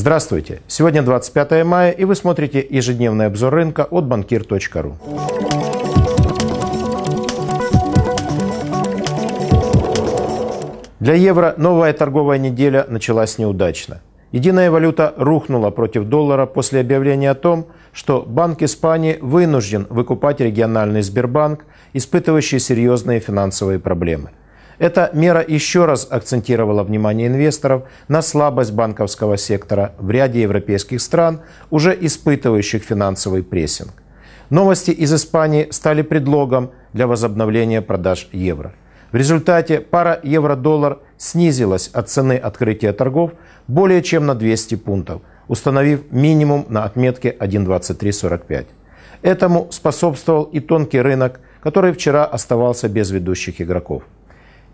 Здравствуйте! Сегодня 25 мая, и вы смотрите ежедневный обзор рынка от банкир.ру. Для евро новая торговая неделя началась неудачно. Единая валюта рухнула против доллара после объявления о том, что Банк Испании вынужден выкупать региональный Сбербанк, испытывающий серьезные финансовые проблемы – эта мера еще раз акцентировала внимание инвесторов на слабость банковского сектора в ряде европейских стран, уже испытывающих финансовый прессинг. Новости из Испании стали предлогом для возобновления продаж евро. В результате пара евро-доллар снизилась от цены открытия торгов более чем на 200 пунктов, установив минимум на отметке 1.2345. Этому способствовал и тонкий рынок, который вчера оставался без ведущих игроков.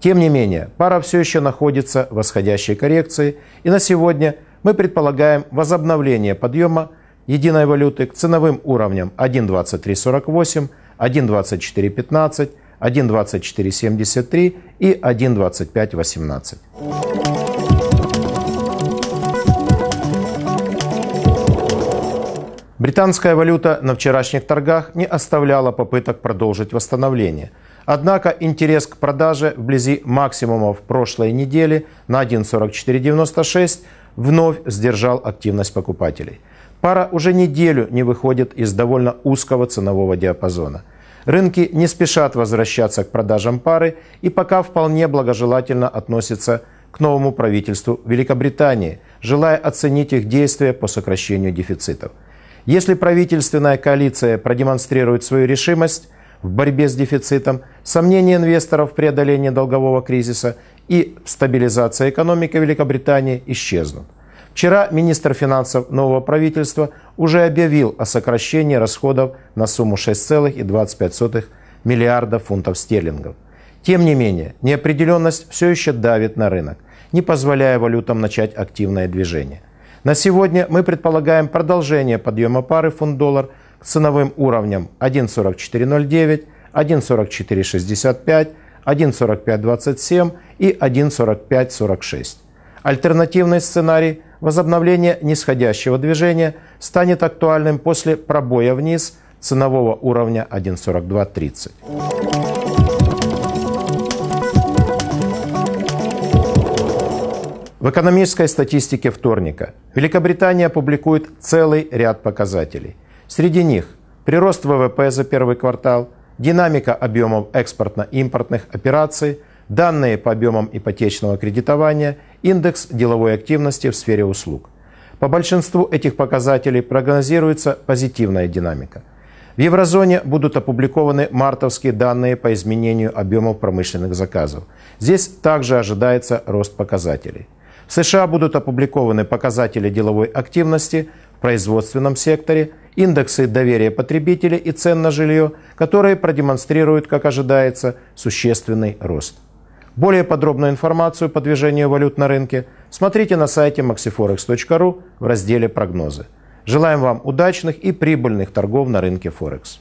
Тем не менее, пара все еще находится в восходящей коррекции, и на сегодня мы предполагаем возобновление подъема единой валюты к ценовым уровням 1.2348, 1.2415, 1.2473 и 1.2518. Британская валюта на вчерашних торгах не оставляла попыток продолжить восстановление – Однако интерес к продаже вблизи максимумов прошлой недели на 1.4496 вновь сдержал активность покупателей. Пара уже неделю не выходит из довольно узкого ценового диапазона. Рынки не спешат возвращаться к продажам пары и пока вполне благожелательно относятся к новому правительству Великобритании, желая оценить их действия по сокращению дефицитов. Если правительственная коалиция продемонстрирует свою решимость, в борьбе с дефицитом, сомнения инвесторов в преодолении долгового кризиса и стабилизация экономики Великобритании исчезнут. Вчера министр финансов нового правительства уже объявил о сокращении расходов на сумму 6,25 миллиарда фунтов стерлингов. Тем не менее, неопределенность все еще давит на рынок, не позволяя валютам начать активное движение. На сегодня мы предполагаем продолжение подъема пары фунт-доллар – к ценовым уровням 1.4409, 1.4465, 1.4527 и 1.4546. Альтернативный сценарий возобновления нисходящего движения станет актуальным после пробоя вниз ценового уровня 1.4230. В экономической статистике вторника Великобритания публикует целый ряд показателей – Среди них прирост ВВП за первый квартал, динамика объемов экспортно-импортных операций, данные по объемам ипотечного кредитования, индекс деловой активности в сфере услуг. По большинству этих показателей прогнозируется позитивная динамика. В еврозоне будут опубликованы мартовские данные по изменению объемов промышленных заказов. Здесь также ожидается рост показателей. В США будут опубликованы показатели деловой активности, производственном секторе, индексы доверия потребителей и цен на жилье, которые продемонстрируют, как ожидается, существенный рост. Более подробную информацию по движению валют на рынке смотрите на сайте maxiforex.ru в разделе «Прогнозы». Желаем вам удачных и прибыльных торгов на рынке Форекс.